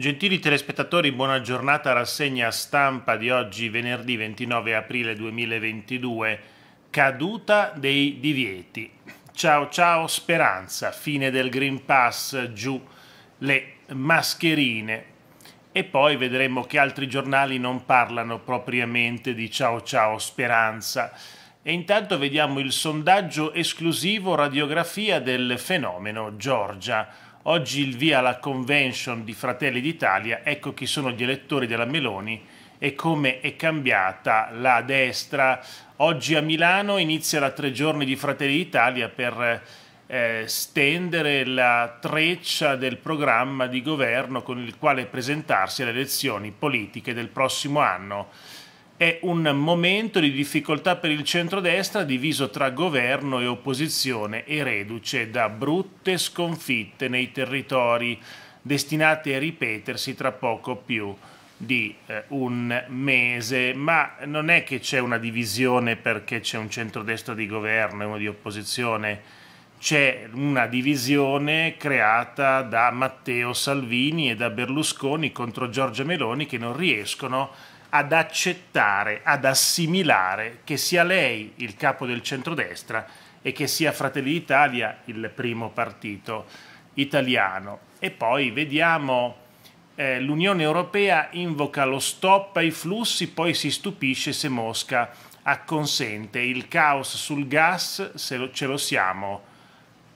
Gentili telespettatori, buona giornata rassegna stampa di oggi venerdì 29 aprile 2022, caduta dei divieti. Ciao ciao speranza, fine del Green Pass, giù le mascherine. E poi vedremo che altri giornali non parlano propriamente di ciao ciao speranza. E intanto vediamo il sondaggio esclusivo radiografia del fenomeno Giorgia Oggi il via alla convention di Fratelli d'Italia, ecco chi sono gli elettori della Meloni e come è cambiata la destra. Oggi a Milano inizia la tre giorni di Fratelli d'Italia per eh, stendere la treccia del programma di governo con il quale presentarsi alle elezioni politiche del prossimo anno è un momento di difficoltà per il centrodestra diviso tra governo e opposizione e reduce da brutte sconfitte nei territori destinate a ripetersi tra poco più di eh, un mese, ma non è che c'è una divisione perché c'è un centrodestra di governo e uno di opposizione, c'è una divisione creata da Matteo Salvini e da Berlusconi contro Giorgia Meloni che non riescono a ad accettare, ad assimilare che sia lei il capo del centrodestra e che sia Fratelli d'Italia il primo partito italiano. E poi vediamo eh, l'Unione Europea invoca lo stop ai flussi, poi si stupisce se Mosca acconsente il caos sul gas, se lo, ce lo siamo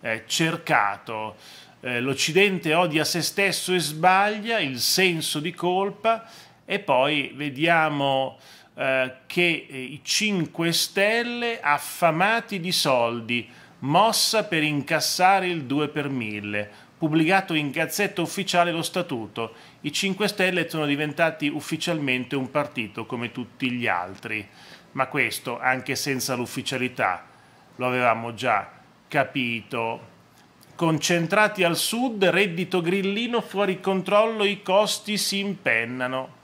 eh, cercato. Eh, L'Occidente odia se stesso e sbaglia il senso di colpa e poi vediamo eh, che eh, i 5 Stelle affamati di soldi, mossa per incassare il 2 per 1000, pubblicato in Gazzetta Ufficiale lo Statuto. I 5 Stelle sono diventati ufficialmente un partito come tutti gli altri, ma questo anche senza l'ufficialità, lo avevamo già capito. Concentrati al sud, reddito grillino fuori controllo, i costi si impennano.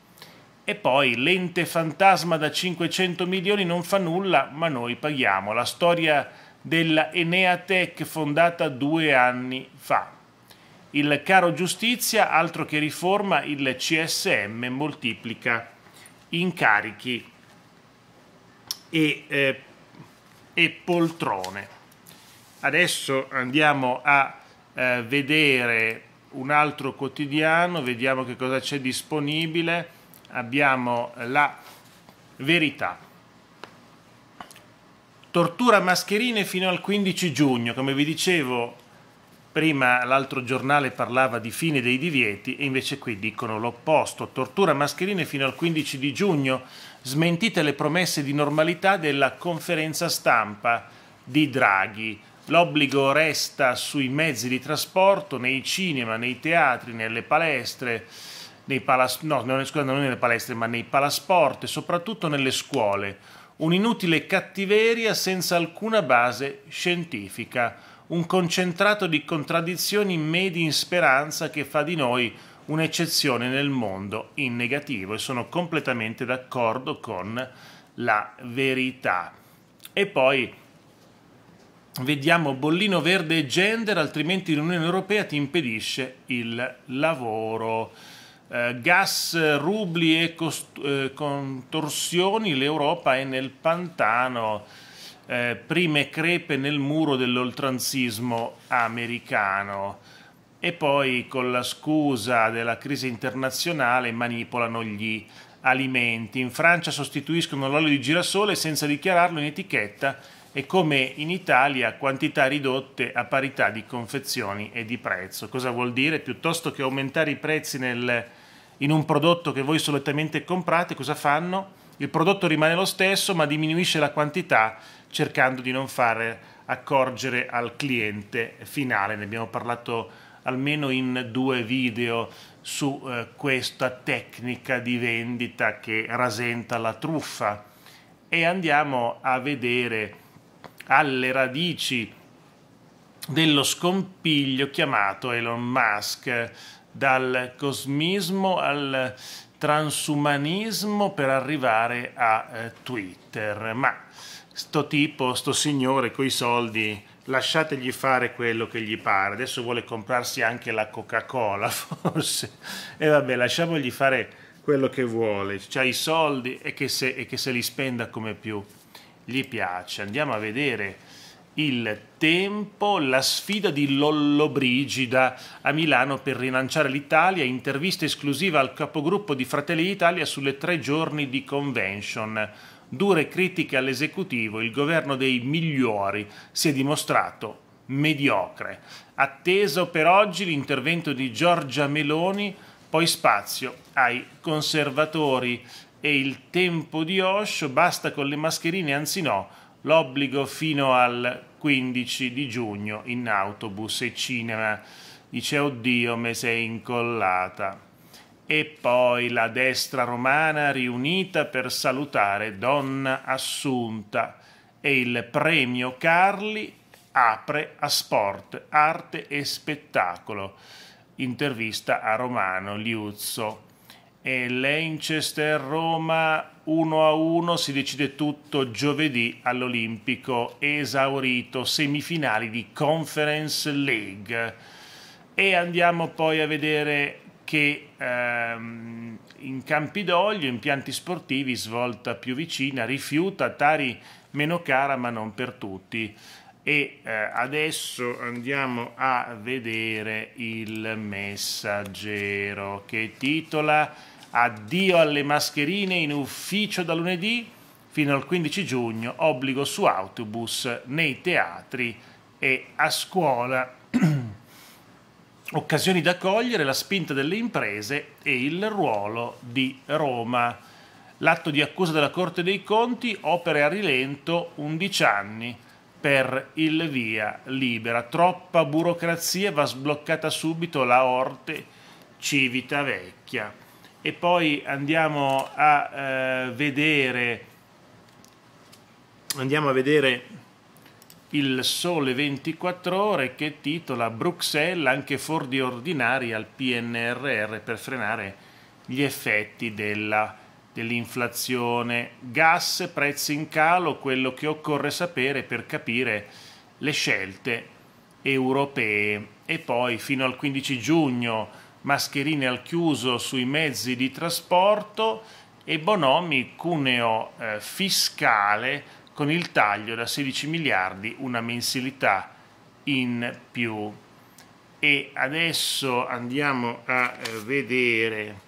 E poi l'ente fantasma da 500 milioni non fa nulla, ma noi paghiamo. La storia della Eneatech fondata due anni fa. Il caro giustizia, altro che riforma, il CSM moltiplica incarichi e, eh, e poltrone. Adesso andiamo a eh, vedere un altro quotidiano, vediamo che cosa c'è disponibile abbiamo la verità. Tortura mascherine fino al 15 giugno, come vi dicevo prima l'altro giornale parlava di fine dei divieti e invece qui dicono l'opposto, tortura mascherine fino al 15 di giugno, smentite le promesse di normalità della conferenza stampa di Draghi. L'obbligo resta sui mezzi di trasporto, nei cinema, nei teatri, nelle palestre, nei palas- no, scusa, non nelle palestre, ma nei palasport e soprattutto nelle scuole. Un'inutile cattiveria senza alcuna base scientifica, un concentrato di contraddizioni medi in speranza che fa di noi un'eccezione nel mondo in negativo e sono completamente d'accordo con la verità. E poi vediamo bollino verde e gender, altrimenti l'Unione Europea ti impedisce il lavoro eh, gas, eh, rubli e cost- eh, contorsioni, l'Europa è nel pantano, eh, prime crepe nel muro dell'oltranzismo americano e poi con la scusa della crisi internazionale manipolano gli alimenti. In Francia sostituiscono l'olio di girasole senza dichiararlo in etichetta e come in Italia quantità ridotte a parità di confezioni e di prezzo. Cosa vuol dire? Piuttosto che aumentare i prezzi nel in un prodotto che voi solitamente comprate, cosa fanno? Il prodotto rimane lo stesso ma diminuisce la quantità cercando di non fare accorgere al cliente finale. Ne abbiamo parlato almeno in due video su eh, questa tecnica di vendita che rasenta la truffa e andiamo a vedere alle radici dello scompiglio chiamato Elon Musk dal cosmismo al transumanismo per arrivare a eh, Twitter. Ma sto tipo, sto signore coi soldi, lasciategli fare quello che gli pare. Adesso vuole comprarsi anche la Coca-Cola, forse. E vabbè, lasciamogli fare quello che vuole. C'ha i soldi e che se, e che se li spenda come più gli piace. Andiamo a vedere il tempo, la sfida di Lollobrigida a Milano per rilanciare l'Italia, intervista esclusiva al capogruppo di Fratelli d'Italia sulle tre giorni di convention. Dure critiche all'esecutivo, il governo dei migliori si è dimostrato mediocre. Atteso per oggi l'intervento di Giorgia Meloni, poi spazio ai conservatori e il tempo di Osho, basta con le mascherine, anzi no, l'obbligo fino al 15 di giugno in autobus e cinema. Dice, oddio, me sei incollata. E poi la destra romana riunita per salutare Donna Assunta e il premio Carli apre a sport, arte e spettacolo. Intervista a Romano Liuzzo e Lancaster Roma 1 a 1 si decide tutto giovedì all'Olimpico esaurito semifinali di Conference League e andiamo poi a vedere che ehm, in Campidoglio, impianti sportivi, svolta più vicina, rifiuta Tari meno cara ma non per tutti e eh, adesso andiamo a vedere il messaggero che titola Addio alle mascherine in ufficio da lunedì fino al 15 giugno, obbligo su autobus, nei teatri e a scuola. Occasioni da cogliere, la spinta delle imprese e il ruolo di Roma. L'atto di accusa della Corte dei Conti, opera a rilento, 11 anni per il via libera. Troppa burocrazia, va sbloccata subito la Orte Civita Vecchia e poi andiamo a eh, vedere andiamo a vedere il Sole 24 ore che titola Bruxelles anche fuori ordinari al PNRR per frenare gli effetti della, dell'inflazione. Gas, prezzi in calo, quello che occorre sapere per capire le scelte europee. E poi fino al 15 giugno mascherine al chiuso sui mezzi di trasporto e Bonomi cuneo eh, fiscale con il taglio da 16 miliardi, una mensilità in più. E adesso andiamo a eh, vedere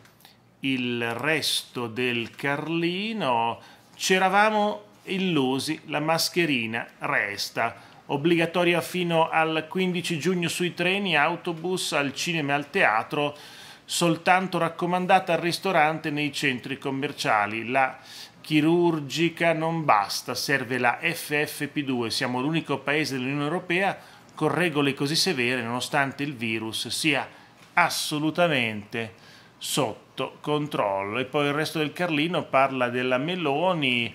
il resto del Carlino. C'eravamo illusi, la mascherina resta obbligatoria fino al 15 giugno sui treni, autobus, al cinema e al teatro, soltanto raccomandata al ristorante nei centri commerciali. La chirurgica non basta, serve la FFP2, siamo l'unico paese dell'Unione Europea con regole così severe nonostante il virus sia assolutamente sotto controllo. E poi il resto del Carlino parla della Meloni,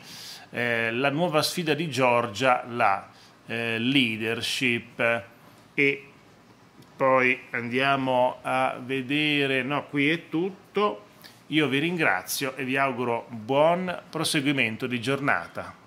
eh, la nuova sfida di Giorgia, la eh, leadership e poi andiamo a vedere, no qui è tutto, io vi ringrazio e vi auguro buon proseguimento di giornata.